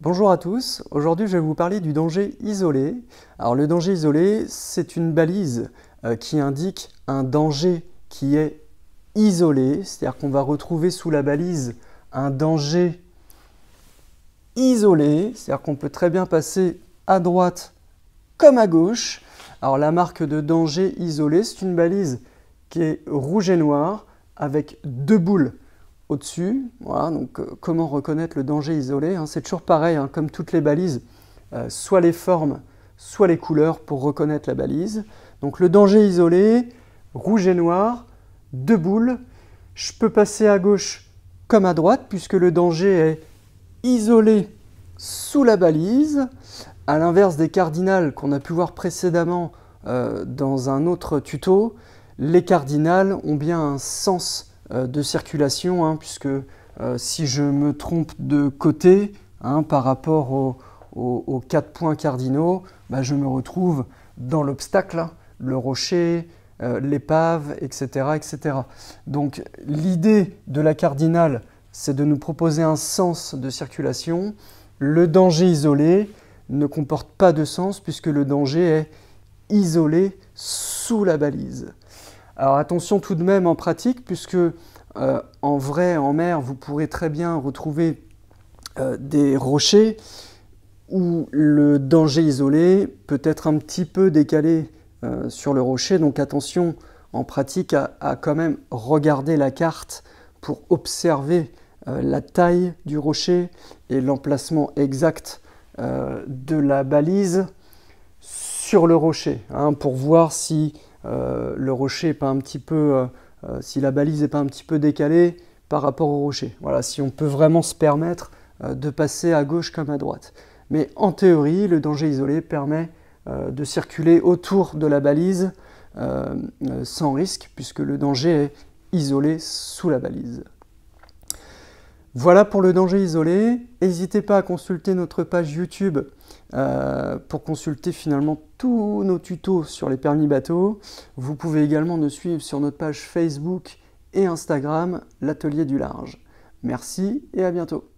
Bonjour à tous, aujourd'hui je vais vous parler du danger isolé. Alors le danger isolé, c'est une balise euh, qui indique un danger qui est isolé, c'est-à-dire qu'on va retrouver sous la balise un danger isolé, c'est-à-dire qu'on peut très bien passer à droite comme à gauche. Alors la marque de danger isolé, c'est une balise qui est rouge et noire avec deux boules au-dessus. Voilà, donc euh, comment reconnaître le danger isolé hein. C'est toujours pareil, hein, comme toutes les balises, euh, soit les formes, soit les couleurs pour reconnaître la balise. Donc le danger isolé, rouge et noir, deux boules. Je peux passer à gauche comme à droite puisque le danger est isolé sous la balise. À l'inverse des cardinales qu'on a pu voir précédemment euh, dans un autre tuto, les cardinales ont bien un sens euh, de circulation, hein, puisque euh, si je me trompe de côté hein, par rapport aux quatre points cardinaux, bah, je me retrouve dans l'obstacle, hein, le rocher, euh, l'épave, etc., etc. Donc l'idée de la cardinale, c'est de nous proposer un sens de circulation. Le danger isolé ne comporte pas de sens puisque le danger est isolé sous la balise. Alors attention tout de même en pratique, puisque euh, en vrai, en mer, vous pourrez très bien retrouver euh, des rochers où le danger isolé peut être un petit peu décalé euh, sur le rocher. Donc attention en pratique à, quand même regarder la carte pour observer la taille du rocher et l'emplacement exact de la balise sur le rocher, hein, pour voir si euh, le rocher pas un petit peu, euh, euh, si la balise n'est pas un petit peu décalée par rapport au rocher. Voilà, si on peut vraiment se permettre de passer à gauche comme à droite. Mais en théorie, le danger isolé permet de circuler autour de la balise sans risque, puisque le danger est isolé sous la balise. Voilà pour le danger isolé. N'hésitez pas à consulter notre page YouTube euh, pour consulter finalement tous nos tutos sur les permis bateaux. Vous pouvez également nous suivre sur notre page Facebook et Instagram, l'atelier du large. Merci et à bientôt.